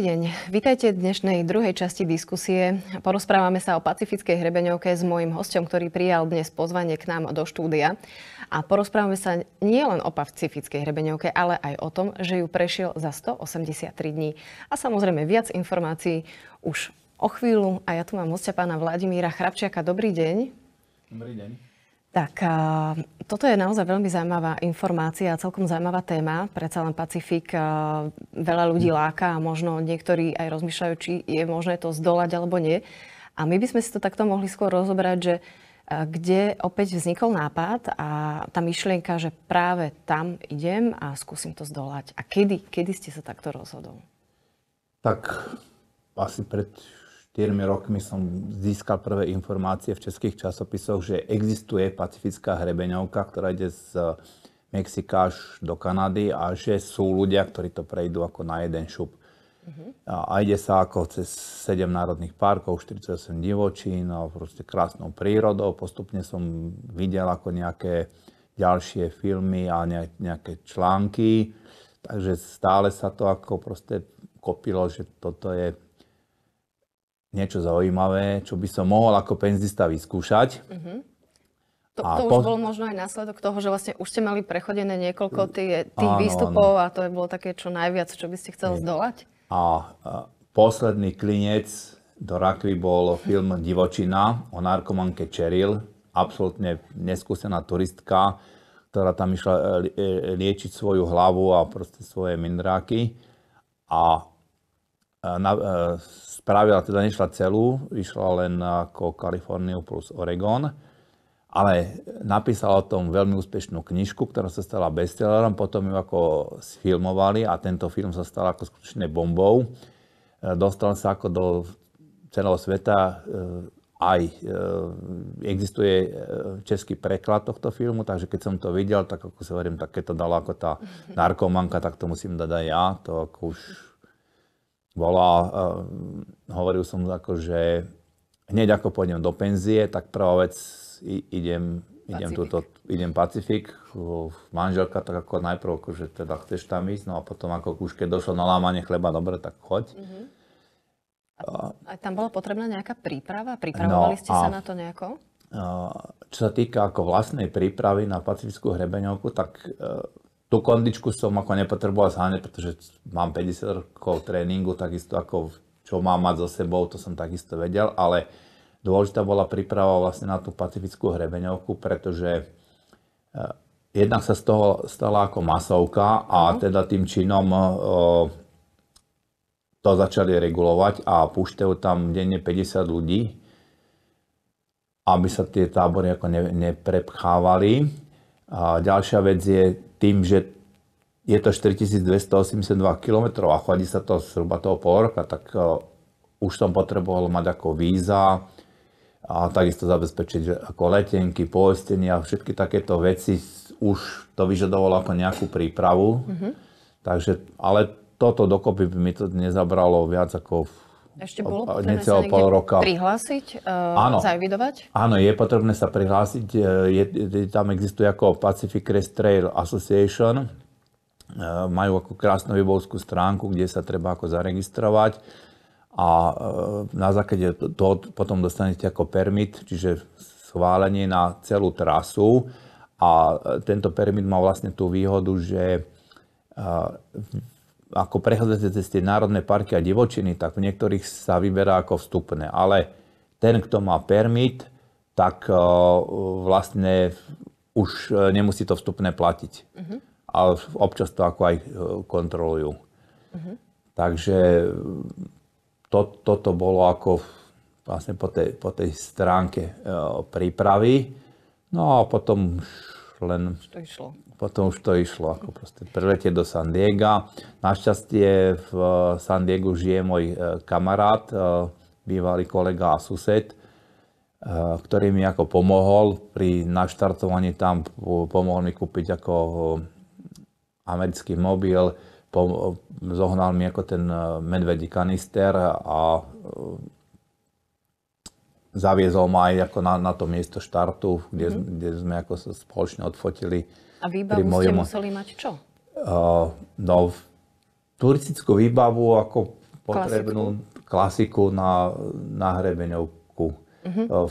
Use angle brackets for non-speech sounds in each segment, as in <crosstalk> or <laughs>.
Dobrý deň. Vítajte v dnešnej druhej časti diskusie. Porozprávame sa o pacifickej hrebeňovke s môjim hostom, ktorý prijal dnes pozvanie k nám do štúdia. A porozprávame sa nielen o pacifickej hrebeňovke, ale aj o tom, že ju prešiel za 183 dní. A samozrejme viac informácií už o chvíľu. A ja tu mám hostia pána Vladimíra Chrapčiaka. Dobrý deň. Dobrý deň. Tak a, toto je naozaj veľmi zaujímavá informácia a celkom zaujímavá téma. Predsa len Pacifik a, veľa ľudí hm. láka a možno niektorí aj rozmýšľajú, či je možné to zdolať alebo nie. A my by sme si to takto mohli skôr rozobrať, že a, kde opäť vznikol nápad a tá myšlienka, že práve tam idem a skúsim to zdolať. A kedy, kedy ste sa takto rozhodol? Tak asi pred 4 rokmi som získal prvé informácie v českých časopisoch, že existuje pacifická hrebeňovka, ktorá ide z eh, Mexika až do Kanady a že sú ľudia, ktorí to prejdú ako na jeden šup. Uh-huh. A ide sa ako cez 7 národných parkov, 48 divočín, proste krásnou prírodou. Postupne som videl ako nejaké ďalšie filmy a nejaké články. Takže stále sa to ako proste kopilo, že toto je niečo zaujímavé, čo by som mohol ako penzista vyskúšať. Mm-hmm. To, to po... už bol možno aj následok toho, že vlastne už ste mali prechodené niekoľko tých, eh, tých áno, výstupov áno. a to je bolo také čo najviac, čo by ste chcel zdolať. A, a posledný klinec do rakvy bol <laughs> film Divočina o narkomanke Cheryl, absolútne neskúsená turistka, ktorá tam išla eh, eh, liečiť svoju hlavu a proste svoje mindráky. A na, spravila, teda nešla celú, išla len ako Kaliforniu plus Oregon, ale napísala o tom veľmi úspešnú knižku, ktorá sa stala bestsellerom, potom ju ako sfilmovali a tento film sa stal ako skutočne bombou. E, dostal sa ako do celého sveta e, aj e, existuje český preklad tohto filmu, takže keď som to videl, tak ako sa hovorím, tak keď to dala ako tá <laughs> narkomanka, tak to musím dať aj ja. To ako už volá, uh, hovoril som ako, že hneď ako pôjdem do penzie, tak prvá vec idem, idem, Pacifik. Túto, idem Pacifik. Manželka tak ako najprv, že akože teda chceš tam ísť, no a potom ako už keď došlo na lámanie chleba, dobre, tak choď. Mm-hmm. A, a tam bola potrebná nejaká príprava? No Pripravovali no, ste sa na to nejako? Eh, čo sa týka ako vlastnej prípravy na pacifickú hrebeňovku, tak eh, tú kondičku som ako nepotreboval zháňať, pretože mám 50 rokov tréningu, takisto ako čo mám mať so sebou, to som takisto vedel, ale dôležitá bola príprava vlastne na tú pacifickú hrebeňovku, pretože e, jednak sa z toho stala ako masovka a mhm. teda tým činom e, e, to začali regulovať a púšťajú tam denne 50 ľudí, aby sa tie tábory ako neprepchávali. A ďalšia vec je tým, že je to 4282 km a chodí sa to zhruba toho pol roka, tak e, už som potreboval mať ako víza a takisto zabezpečiť ako letenky, poistenia a všetky takéto veci. Už to vyžadovalo ako nejakú prípravu. Mm-hmm. Takže, ale toto dokopy by mi to nezabralo viac ako ešte bolo potrebné sa pol roka. prihlásiť, uh, áno, zaevidovať? Áno, je potrebné sa prihlásiť. E, je, tam existuje ako Pacific Crest Trail Association. E, majú ako krásnu webovskú stránku, kde sa treba ako zaregistrovať a na základe toho potom dostanete ako permit, čiže schválenie na celú trasu a tento permit má vlastne tú výhodu, že ako prechádzate cez tie národné parky a divočiny, tak v niektorých sa vyberá ako vstupné. Ale ten, kto má permit, tak e, vlastne už e, nemusí to vstupné platiť. Uh-huh. Mhm. Ale občas to ako aj e, kontrolujú. Uh-huh. Takže to, toto bolo ako vlastne po tej, po tej stránke prípravy. No a potom len už to išlo. potom už to išlo, ako proste preletie do San Diego. Našťastie v eh, San Diego žije môj eh, kamarát, eh, bývalý kolega a sused, ktorý mi ako pomohol pri naštartovaní tam, pomohol mi kúpiť ako americký mobil, zohnal mi ako ten medvedí kanister a zaviezol ma aj ako na, na to miesto štartu, kde, mm kde sme ako sa spoločne odfotili. A výbavu mojom... ste museli mať čo? Uh, no, turistickú výbavu ako potrebnú klasiku, klasiku na, na hrebeňovku. Mm-hmm. Uh,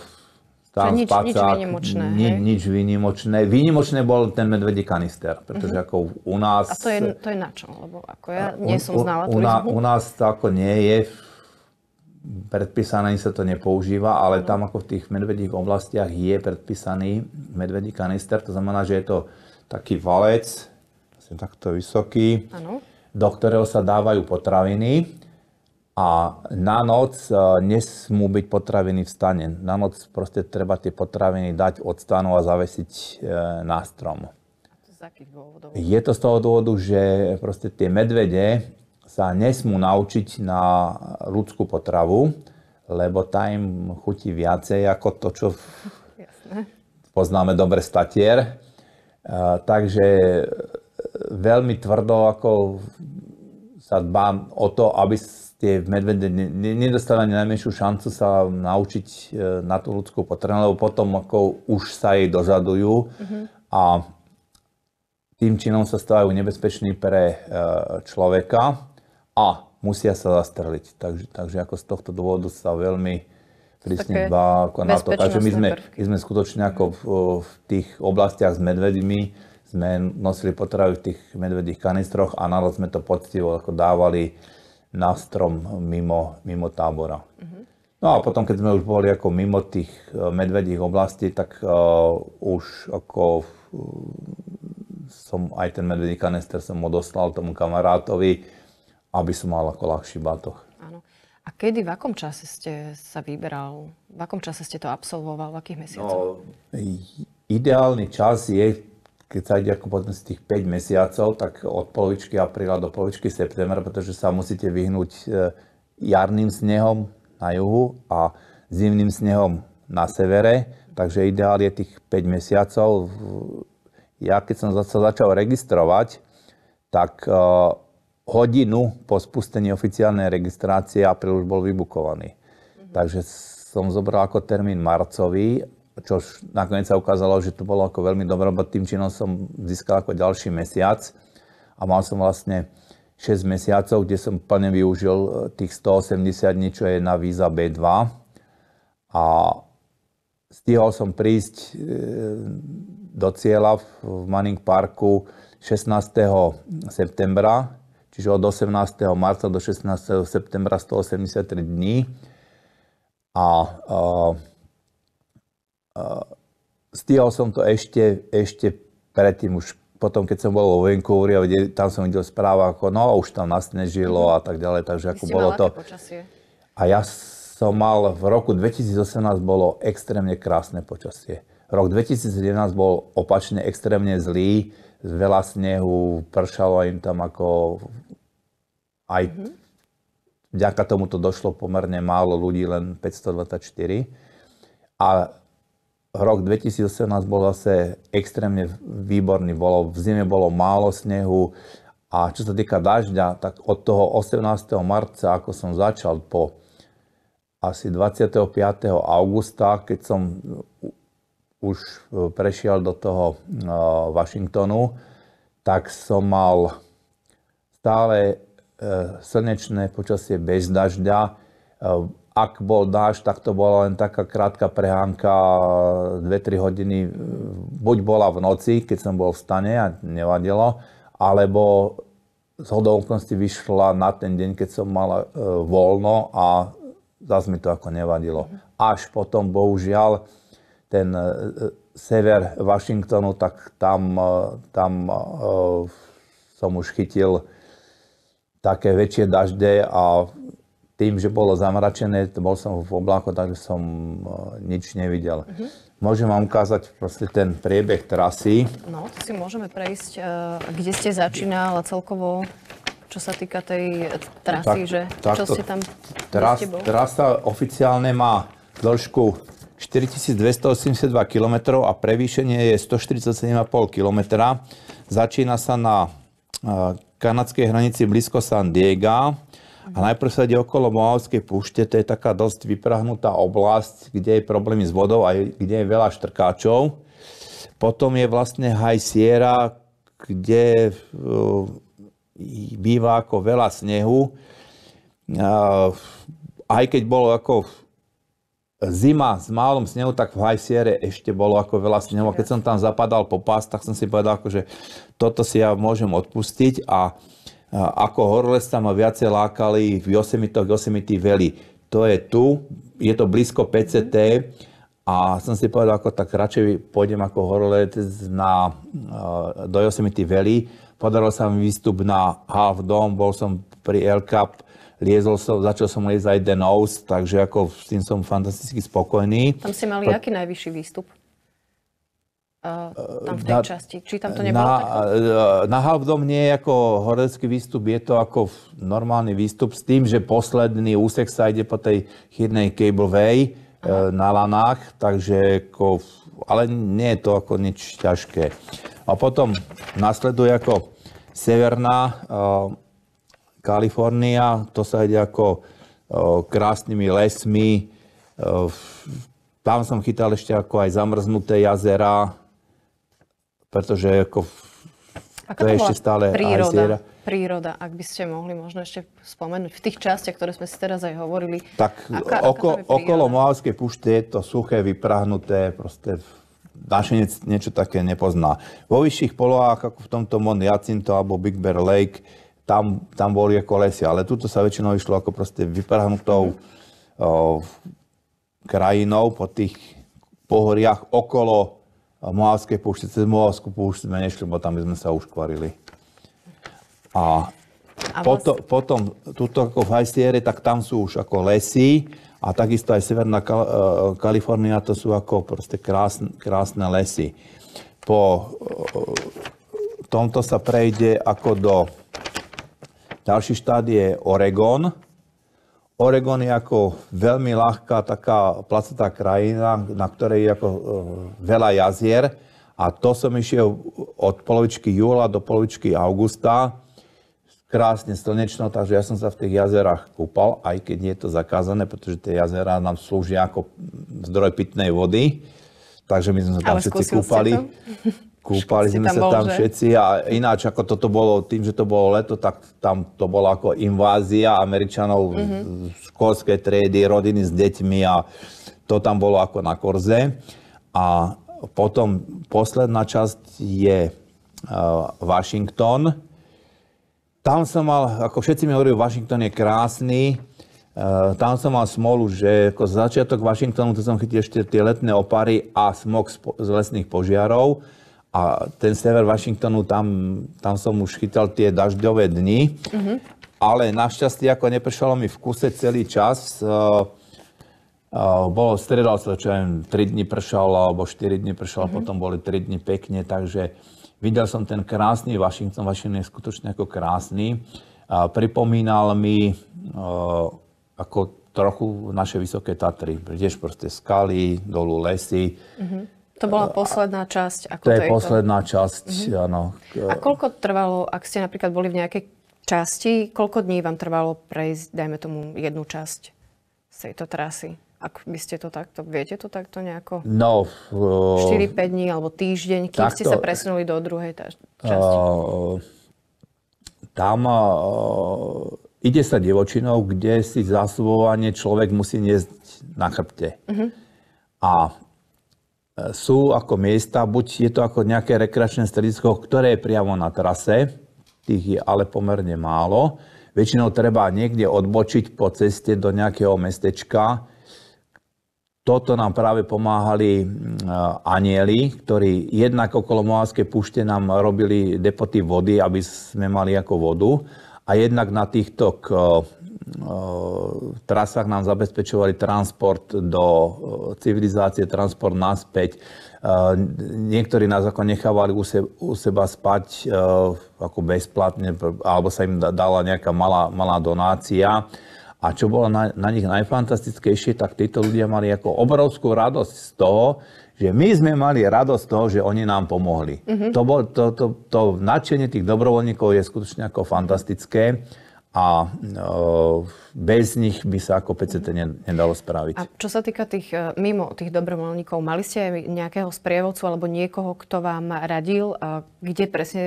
tam nič, spacák, nič výnimočné. Ni, nič výnimočné. Výnimočné bol ten medvedí kanister, mhm. pretože mm-hmm. ako u nás... A to je, to je na čo, Lebo ako ja eh, nie som znala u, u, u nás to ako nie je v predpísané sa to nepoužíva, ale tam ako v tých medvedích oblastiach je predpísaný medvedí kanister, to znamená, že je to taký valec, asi takto vysoký, ano. do ktorého sa dávajú potraviny a na noc e, nesmú byť potraviny v stane. Na noc proste treba tie potraviny dať od stanu a zavesiť e, na strom. Je to z toho dôvodu, že proste tie medvede sa nesmú naučiť na ľudskú potravu, lebo tá im chutí viacej ako to, čo Jasne. poznáme dobre statier. E, takže e, veľmi tvrdo ako sa dbám o to, aby ste medvede nedostali ani najmenšiu šancu sa naučiť e, na tú ľudskú potrebu, lebo potom ako už sa jej dožadujú mm-hmm. a tým činom sa stávajú nebezpeční pre človeka a musia sa zastreliť. Takže, takže ako z tohto dôvodu sa veľmi prísne dbá ako na to. Takže my sme, my sme skutočne ako v, v tých oblastiach s medvedmi, sme nosili potravy v tých medvedých kanistroch a naraz sme to poctivo ako dávali na strom mimo, mimo tábora. Uh-huh. No a potom, keď sme už boli ako mimo tých e, medvedích oblastí, tak uh, už ako uh, som aj ten medvedí kanister som odoslal tomu kamarátovi, aby som mal ako ľahší batoh. Áno. A kedy, v akom čase ste sa vyberal? V akom čase ste to absolvoval? V akých mesiacoch? No, ideálny čas je, keď sa ide ako potom z tých 5 mesiacov, tak od polovičky apríla do polovičky septembra, pretože sa musíte vyhnúť e, jarným snehom na juhu a zimným snehom na severe, takže ideál je tých 5 mesiacov. Ja keď som sa začal registrovať, tak e, hodinu po spustení oficiálnej registrácie apríl už bol vybukovaný. Mm-hmm. Takže som zobral ako termín marcový, čo nakoniec sa ukázalo, že to bolo ako veľmi dobré, lebo tým činom som získal ako ďalší mesiac a mal som vlastne 6 mesiacov, kde som plne využil e, tých 180 dní, čo je na víza B2. A stihol som prísť e, do cieľa v Manning Parku 16. septembra čiže od 18. marca do 16. septembra 183 dní. A, a, a stíhal som to ešte, ešte predtým už potom, keď som bol vo Vancouveri, tam som videl správa, ako no, už tam nasnežilo mhm. a tak ďalej, takže ako bolo to... Počasie. A ja som mal, v roku 2018 bolo extrémne krásne počasie. Rok 2011 bol opačne extrémne zlý, veľa snehu, pršalo im tam ako aj mm-hmm. vďaka tomu to došlo pomerne málo ľudí, len 524. A rok 2018 bol zase extrémne výborný. Bolo, v zime bolo málo snehu a čo sa týka dažďa, tak od toho 18. marca, ako som začal, po asi 25. augusta, keď som už e, prešiel do toho e, Washingtonu, tak som mal stále E, slnečné počasie bez dažďa. E, ak bol dáž, tak to bola len taká krátka prehánka, 2-3 e, hodiny. Buď bola v noci, keď som bol v stane a nevadilo, alebo z hodou vyšla na ten deň, keď som mal voľno a zase mi to ako nevadilo. Až potom, bohužiaľ, ten sever Washingtonu, tak tam, tam som už chytil také väčšie dažde a tým, že bolo zamračené, to bol som v obláku, takže som e, nič nevidel. Uh-huh. Môžem vám ukázať proste ten priebeh trasy. No, to si môžeme prejsť, e, kde ste začínal a celkovo, čo sa týka tej e, trasy, tak, že tak čo to, ste tam, tras, ste Trasa oficiálne má dĺžku 4282 km a prevýšenie je 147,5 km. Začína sa na kanadskej hranici blízko San Diego. A mhm. najprv sa ide okolo Moavskej púšte, to je taká dosť vyprahnutá oblasť, kde je problémy s vodou a kde je veľa štrkáčov. Potom je vlastne High Sierra, kde e, býva ako veľa snehu. Aj keď bolo ako zima s málom snehu, tak v High ešte bolo ako veľa snehu. A keď som tam zapadal po pás, tak som si povedal, ako, že toto si ja môžem odpustiť a, ako horles tam ma viacej lákali v Yosemite, Yosemite Valley. To je tu, je to blízko mhm. PCT a som si povedal, ako tak radšej pôjdem ako horolec na, do Yosemite Valley. Podaril sa mi výstup na Half Dome, bol som pri El Cap, liezol som, začal som liezť aj The Nose, takže ako s tým som fantasticky spokojný. Tam ste mali aký najvyšší výstup? Uh, tam v tej na, časti. Či tam to nebolo na, takto? Eh, na Halvdom nie je ako horecký výstup, je to ako normálny výstup s tým, že posledný úsek sa ide po tej chýrnej cableway Aha. na lanách, takže ako, ale nie je to ako nič ťažké. A potom nasleduje ako severná uh, Kalifornia, to sa ide ako krásnymi lesmi. Tam som chytal ešte ako aj zamrznuté jazera, pretože ako to, je ešte stále príroda, príroda, ak by ste mohli možno ešte spomenúť v tých častiach, ktoré sme si teraz aj hovorili. Tak aká, oko, aká okolo Moavskej pušte je to suché, vyprahnuté, proste naše niečo také nepozná. Vo vyšších polohách, ako v tomto Mont Jacinto alebo Big Bear Lake, tam, tam boli ako lesy, Ale tuto sa väčšinou išlo ako proste vyprhnutou mm-hmm. o, krajinou po tých pohoriach okolo Moávskej púšte, cez Moávskú púšť sme nešli, bo tam by sme sa uškvarili. A, a potom, vás... potom, tuto ako v Hajstiere, tak tam sú už ako lesy a takisto aj Severná Kal- Kalifornia, to sú ako proste krásne, krásne lesy. Po tomto sa prejde ako do ďalší štát je Oregon. Oregon je ako veľmi ľahká taká placatá krajina, na ktorej je ako e, veľa jazier. A to som išiel od polovičky júla do polovičky augusta. Krásne slnečno, takže ja som sa v tých jazerách kúpal, aj keď nie je to zakázané, pretože tie jazera nám slúžia ako zdroj pitnej vody. Takže my sme sa tam všetci kúpali. <laughs> Kúpali sme sa tam že? všetci a ináč ako toto bolo, tým, že to bolo leto, tak tam to bola ako invázia Američanov mm-hmm. školskej triedy, rodiny s deťmi a to tam bolo ako na Korze. A potom posledná časť je e, Washington. Tam som mal, ako všetci mi hovorili, Washington je krásny, e, tam som mal smolu, že ako začiatok Washingtonu, to som chytil ešte tie letné opary a smog z lesných požiarov, a ten sever Washingtonu, tam, tam som už chytal tie dažďové dni. Mm-hmm. Ale našťastie, ako nepršalo mi v kuse celý čas, uh, uh, bolo, stredal sa, čo viem, 3 dni pršalo, alebo 4 dni pršalo, mm-hmm. potom boli 3 dni pekne, takže videl som ten krásny Washington, Washington je skutočne ako krásny. Uh, pripomínal mi uh, ako trochu naše vysoké Tatry, tiež proste skaly, dolu lesy. Mm-hmm to bola posledná časť. Ako to, to je to posledná to... časť, mm-hmm. áno. A koľko trvalo, ak ste napríklad boli v nejakej časti, koľko dní vám trvalo prejsť, dajme tomu, jednu časť z tejto trasy? Ak by ste to takto, viete to takto nejako? No. Uh, eh, 4-5 dní alebo týždeň, kým takto, ste sa presunuli do druhej tá, časti? Uh, tam uh, ide sa divočinou, kde si zásobovanie človek musí niesť na chrbte. Uh-huh. A sú ako miesta, buď je to ako nejaké rekreačné stredisko, ktoré je priamo na trase, tých je ale pomerne málo. Väčšinou treba niekde odbočiť po ceste do nejakého mestečka. Toto nám práve pomáhali eh, anieli, ktorí jednak okolo Moavskej púšte nám robili depoty vody, aby sme mali ako vodu. A jednak na týchto Eh, trasách nám zabezpečovali transport do eh, civilizácie, transport naspäť. Eh, niektorí nás ako nechávali u seba spať ako bezplatne, alebo sa im dala nejaká malá, malá donácia. A čo bolo na, na nich najfantastickejšie, tak títo ľudia mali ako obrovskú radosť z toho, že my sme mali radosť z toho, že oni nám pomohli. Mm-hmm. To, bol, to, to, to nadšenie tých dobrovoľníkov je skutočne ako fantastické a e, bez nich by sa ako PCT nedalo spraviť. A čo sa týka tých, e, mimo tých dobrovoľníkov, mali ste aj nejakého sprievodcu alebo niekoho, kto vám radil, e, kde presne,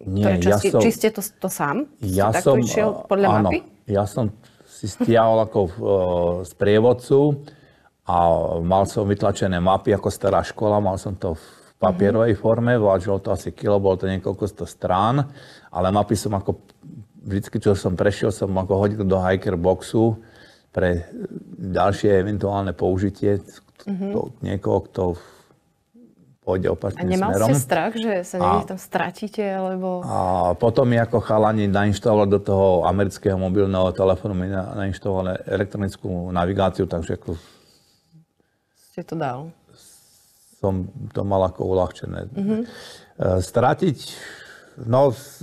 Nie, ktoré časti, ja som, či ste to, to sám? Ja ste som, išiel podľa áno, mapy? ja som si stiahol ako uh, sprievodcu a mal som vytlačené mapy ako stará škola, mal som to v papierovej mhm. forme, vážilo to asi kilo, bolo to niekoľko sto strán, ale mapy som ako vždycky, čo som prešiel, som ako hodil do hiker boxu pre ďalšie eventuálne použitie mm-hmm. niekoho, kto pôjde opačným smerom. A nemal smerom. ste strach, že sa niekde tam stratíte? Alebo... A potom mi ako chalani nainštaloval do toho amerického mobilného telefónu, mi nainštaloval elektronickú navigáciu, takže ako... Ste to dal? Som to mal ako uľahčené. Mm-hmm. Stratiť No, z,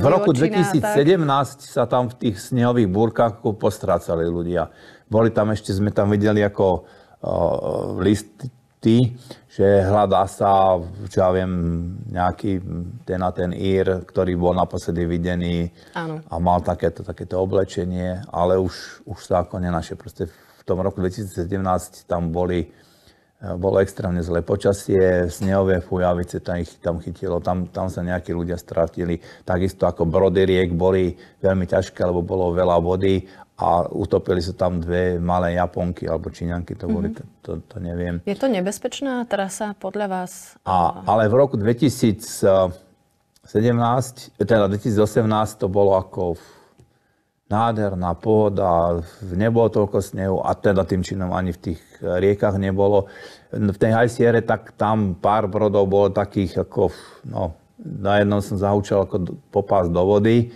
v roku 2017 tak? sa tam v tých snehových búrkach postrácali ľudia. Boli tam ešte, sme tam videli ako uh, listy, že hľadá sa, čo ja viem, nejaký ten a ten Ír, ktorý bol naposledy videný ano. a mal takéto, takéto oblečenie, ale už, už sa ako nenašie. Proste v tom roku 2017 tam boli bolo extrémne zlé počasie, snehové fujavice tam ich tam chytilo, tam, tam sa nejakí ľudia stratili. Takisto ako brody riek boli veľmi ťažké, lebo bolo veľa vody a utopili sa tam dve malé Japonky alebo Číňanky, to boli, mm-hmm. to, to, to neviem. Je to nebezpečná trasa podľa vás? A, ale v roku 2017, eh, teda 2018 to bolo ako v nádherná pohoda, nebolo toľko snehu a teda tým činom ani v tých eh, riekach nebolo. V tej Hajsiere tak tam pár brodov bolo takých ako, no, na jednom som zaučal ako popás do vody,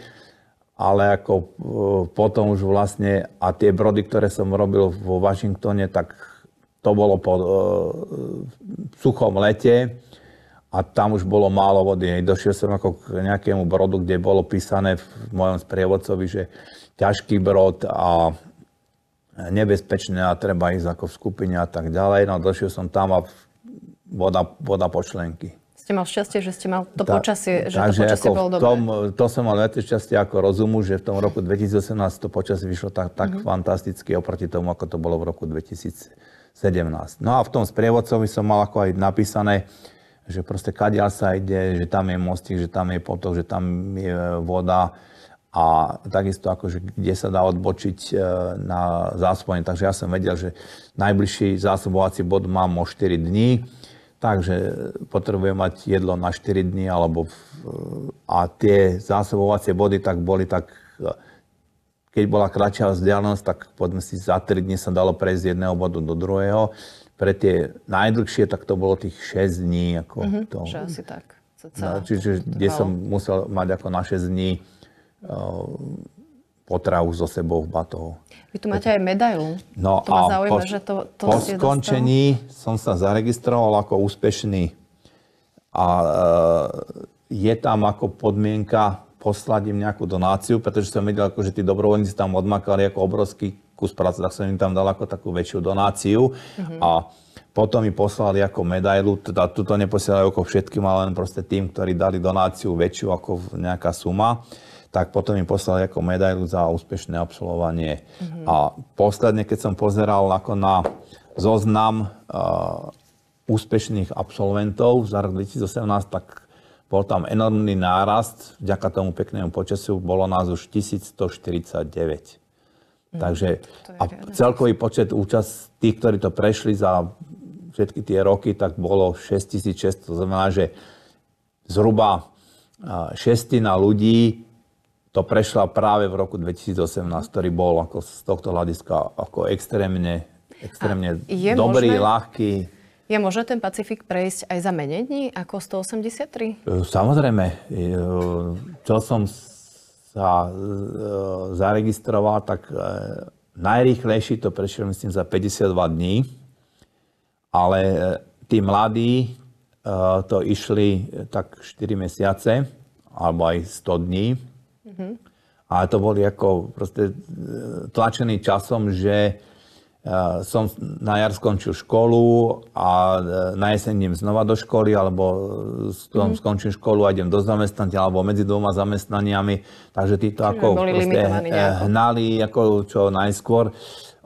ale ako eh, potom už vlastne a tie brody, ktoré som robil vo Washingtone, tak to bolo po uh, suchom lete a tam už bolo málo vody. Došiel som ako k nejakému brodu, kde bolo písané v mojom sprievodcovi, že uh, ťažký brod a nebezpečné a treba ísť ako v skupine a tak ďalej. No došiel som tam a voda, voda počlenky. Ste mal šťastie, že ste mal to Ta, počasie, že takže to počasie ako bolo dobré. Tom, to som mal veľké šťastie ako rozumu, že v tom roku 2018 to počasie vyšlo tak, tak mm-hmm. fantasticky oproti tomu, ako to bolo v roku 2017. No a v tom sprievodcovi som mal ako aj napísané, že proste kadiaľ sa ide, že tam je mostík, že tam je potok, že tam je voda, a takisto akože, kde sa dá odbočiť e, na zásobovanie. Takže ja som vedel, že najbližší zásobovací bod mám o 4 dní, takže potrebujem mať jedlo na 4 dní, alebo e, a tie zásobovacie body tak boli tak, e, keď bola kratšia vzdialenosť, tak poďme si za 3 dní sa dalo prejsť z jedného bodu do druhého. Pre tie najdlhšie, tak to bolo tých 6 dní. Ako mm-hmm, to, že asi tak. no, čiže kde som musel mať ako na 6 dní Eh, potravu so sebou v batohu. Vy tu máte aj medailu. No to a zaujíma, po, že to, to po skončení dostal. som sa zaregistroval ako úspešný. A e, je tam ako podmienka poslať im nejakú donáciu, pretože som vedel, ako, že tí dobrovoľníci tam odmakali ako obrovský kus práce, tak som im tam dal ako takú väčšiu donáciu. Mm-hmm. A potom mi poslali ako medailu, teda tuto neposielajú ako všetkým, ale len proste tým, ktorí dali donáciu väčšiu ako nejaká suma tak potom im poslali ako medailu za úspešné absolvovanie. Mm-hmm. A posledne, keď som pozeral ako na zoznam uh, úspešných absolventov za rok 2018, tak bol tam enormný nárast, vďaka tomu peknému počasu bolo nás už 1149. Mm, Takže a celkový počet účast tých, ktorí to prešli za všetky tie roky, tak bolo 6600. To znamená, že zhruba eh, šestina ľudí to prešla práve v roku 2018, ktorý bol ako z tohto hľadiska ako extrémne, extrémne dobrý, možné, ľahký. Je možné ten Pacifik prejsť aj za menej dní ako 183? E, samozrejme. E, čo som sa e, zaregistroval, tak najrýchlejší to prešiel myslím za 52 dní, ale tí mladí to išli tak 4 mesiace alebo aj 100 dní. Mm-hmm. A to boli ako proste e, tlačený časom, že e, som na jar skončil školu a e, na jeseň idem znova do školy, alebo mm-hmm. skončím školu a idem do zamestnania, alebo medzi dvoma zamestnaniami. Takže títo to ako proste hnali ako čo najskôr.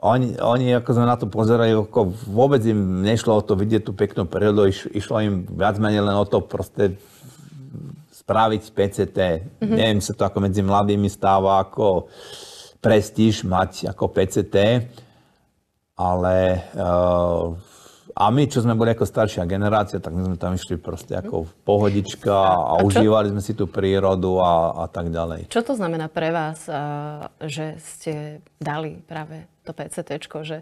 Oni, oni ako sme na to pozerali, ako vôbec im nešlo o to vidieť tú peknú prírodu, išlo im viac menej len o to proste spraviť z PCT. Mm-hmm. Neviem sa to ako medzi mladými stáva ako prestíž mať ako PCT, ale uh, a my, čo sme boli ako staršia generácia, tak my sme tam išli proste mhm. ako pohodička a, a čo? užívali sme si tú prírodu a, a tak ďalej. Čo to znamená pre vás, eh, že ste dali práve to PCT, že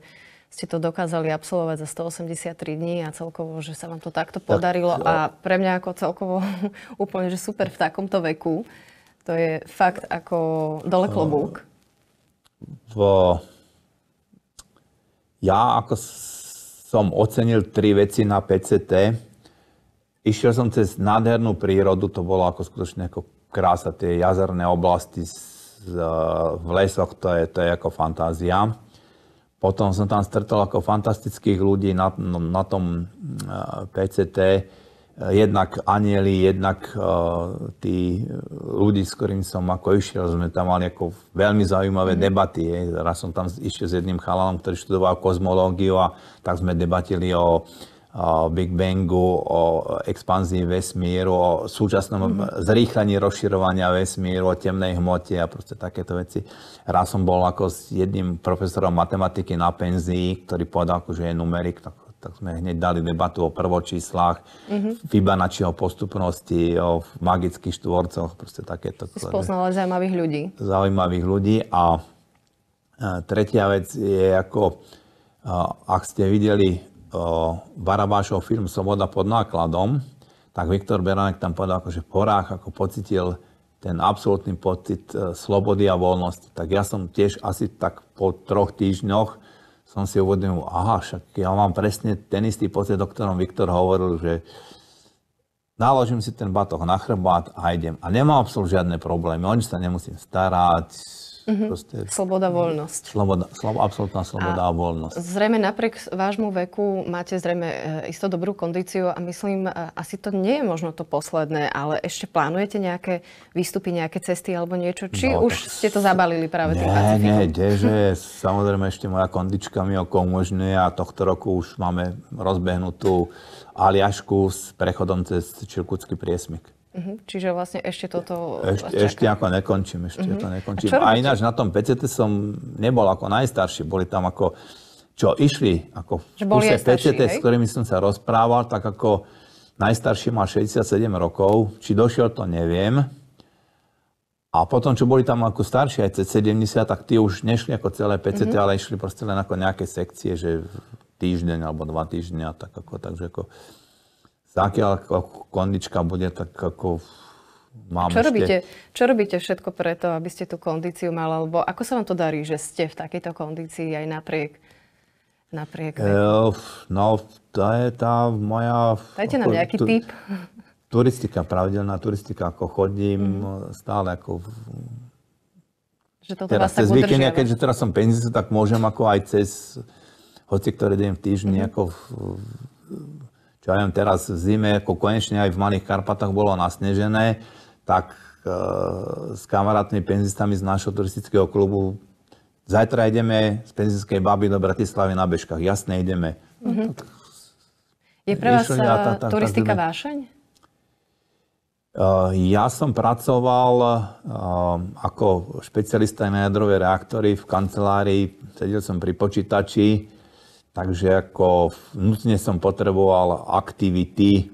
ste to dokázali absolvovať za 183 dní a celkovo, že sa vám to takto podarilo tak, a pre mňa ako celkovo <laughs> úplne, že super v takomto veku. To je fakt ako dole klobúk. V... Ja ako som ocenil tri veci na PCT. Išiel som cez nádhernú prírodu, to bolo ako skutočne ako krása, tie jazerné oblasti z, v lesoch, to je, to je ako fantázia potom som tam stretol ako fantastických ľudí na, no, na tom e, PCT. E, jednak anieli, jednak e, tí ľudí, s ktorým som ako išiel, sme tam mali ako veľmi zaujímavé mhm. debaty. Raz som tam išiel s jedným chalanom, ktorý študoval kozmológiu a tak sme debatili o, Big Bangu, o expanzii vesmíru, o súčasnom mm-hmm. zrýchlení rozširovania vesmíru, o temnej hmote a proste takéto veci. Raz som bol ako s jedným profesorom matematiky na penzii, ktorý povedal, že je numerik, tak, tak sme hneď dali debatu o prvočíslach, mm-hmm. vybanačieho postupnosti, o magických štvorcoch, proste takéto. Spoznala zaujímavých ľudí. Zaujímavých ľudí a e, tretia vec je ako, e, ak ste videli Barabášov film Sloboda pod nákladom, tak Viktor Beranek tam povedal, akože v horách ako pocitil ten absolútny pocit e, slobody a voľnosti. Tak ja som tiež asi tak po troch týždňoch som si uvedomil, aha, však ja mám presne ten istý pocit, o ktorom Viktor hovoril, že naložím si ten batoh na chrbát a idem. A nemám absolútne žiadne problémy, o nič sa nemusím starať, Mm-hmm. Proste, sloboda, voľnosť. Sloboda, slob, absolútna sloboda a, a voľnosť. Zrejme napriek vášmu veku máte zrejme e, isto dobrú kondíciu a myslím, e, asi to nie je možno to posledné, ale ešte plánujete nejaké výstupy, nejaké cesty alebo niečo? Či no, už ste to zabalili práve tým pacifikom? Nie, že Samozrejme ešte moja kondička mi oko umožňuje a tohto roku už máme rozbehnutú aliašku s prechodom cez Čirkucký priesmik. Uh-huh. Čiže vlastne ešte toto... Ešte, ešte ako nekončím, ešte uh-huh. Mhm. to nekončím. A, a ináč na tom PCT som nebol ako najstarší, boli tam ako, čo išli, ako v kuse PCT, hej? s ktorými som sa rozprával, tak ako najstarší má 67 rokov, či došiel to neviem. A potom, čo boli tam ako starší, aj cez 70, tak tí už nešli ako celé PCT, uh-huh. ale išli proste len ako nejaké sekcie, že týždeň alebo dva týždňa, tak ako, takže ako Zakiaľ kondička bude, tak ako mám čo ešte... robíte, čo robíte všetko preto, aby ste tú kondíciu mali? Alebo ako sa vám to darí, že ste v takejto kondícii aj napriek napriek E, No, to je tá moja... Dajte nám nejaký tu, tip. Turistika, pravidelná turistika, ako chodím mm. stále ako... V, Že toto teraz vás cez víkendia, keďže teraz som penzista, tak môžem ako aj cez hoci ktorý deň v týždni, mm. ako v, v, čo ja viem, teraz v zime, ako konečne aj v Malých Karpatách bolo nasnežené, tak e, s kamarátmi penzistami z našho turistického klubu zajtra ideme z penzistskej baby do Bratislavy na bežkách. Jasne, ideme. Mm-hmm. Je pre vás ja, tá, tá, turistika tá, vášeň? E, ja som pracoval e, ako špecialista na jadrové reaktory v kancelárii, sedel som pri počítači, Takže ako nutne som potreboval aktivity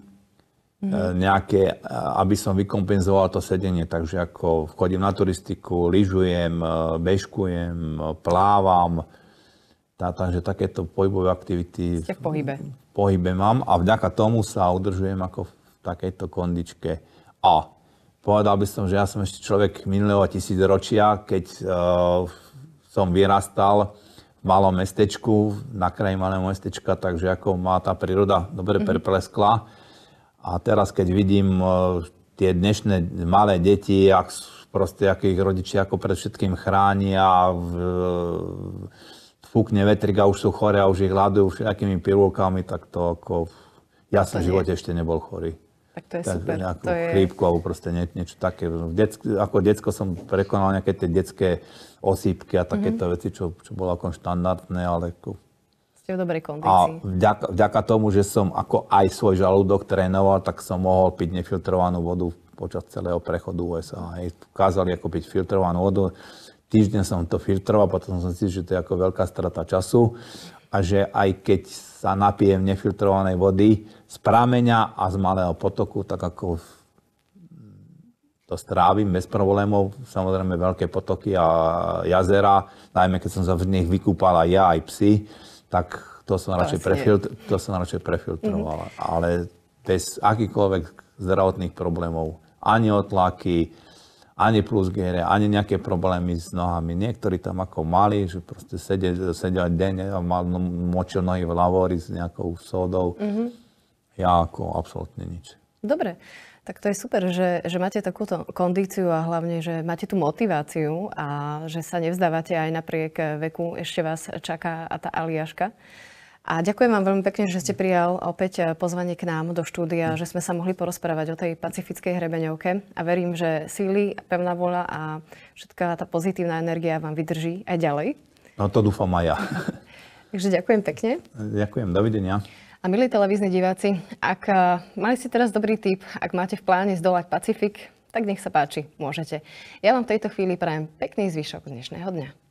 mm. nejaké, eh, aby som vykompenzoval to sedenie. Takže ako chodím na turistiku, lyžujem, eh, bežkujem, plávam. Takže takéto pohybové aktivity... Ste v pohybe. V pohybe mám a vďaka tomu sa udržujem ako v takejto kondičke. A povedal by som, že ja som ešte človek minulého tisícročia, keď uh, som vyrastal, malom mestečku, na kraji malého mestečka, takže ako má tá príroda dobre mhm. prepleskla. A teraz, keď vidím e, tie dnešné malé deti, ak, proste, ak ich rodičia ako pred všetkým chránia, a e, fúkne vetrik a už sú chore a už ich hľadujú všetkými pilulkami, tak to ako... Ja som v živote ešte nebol chorý. Tak to je tak, super. Nejakú to je... chrípku alebo proste nie, niečo také. Detsk, ako detsko som prekonal nejaké tie detské osýpky a takéto mm-hmm. veci, čo, čo bolo ako štandardné, ale ako... Ste v dobrej kondícii. A vďaka, vďaka tomu, že som ako aj svoj žalúdok trénoval, tak som mohol piť nefiltrovanú vodu počas celého prechodu USA. Hej. Kázali ako piť filtrovanú vodu. Týždeň som to filtroval, potom som si že to je ako veľká strata času a že aj keď sa napijem nefiltrovanej vody z prameňa a z malého potoku, tak ako to strávim bez problémov. Samozrejme veľké potoky a jazera, najmä keď som sa v nich vykúpal aj ja, aj psi, tak to som radšej, prefiltr- prefiltroval. Mm-hmm. Ale bez akýchkoľvek zdravotných problémov, ani otlaky, ani plusgere, ani nejaké problémy s nohami. Niektorí tam ako mali, že proste sedel, sedel deň a mal, močil nohy v lavori s nejakou sódou. Mm-hmm. Ja ako absolútne nič. Dobre. Tak to je super, že, že máte takúto kondíciu a hlavne, že máte tú motiváciu a že sa nevzdávate aj napriek veku. Ešte vás čaká tá Aliaška. A ďakujem vám veľmi pekne, že ste prijal opäť pozvanie k nám do štúdia, že sme sa mohli porozprávať o tej pacifickej hrebeňovke a verím, že síly, pevná vola a všetká tá pozitívna energia vám vydrží aj ďalej. No to dúfam aj ja. <laughs> Takže ďakujem pekne. Ďakujem, dovidenia. A milí televízni diváci, ak eh, mali ste teraz dobrý tip, ak máte v pláne zdolať Pacifik, tak nech sa páči, môžete. Ja vám v tejto chvíli prajem pekný zvyšok dnešného dňa.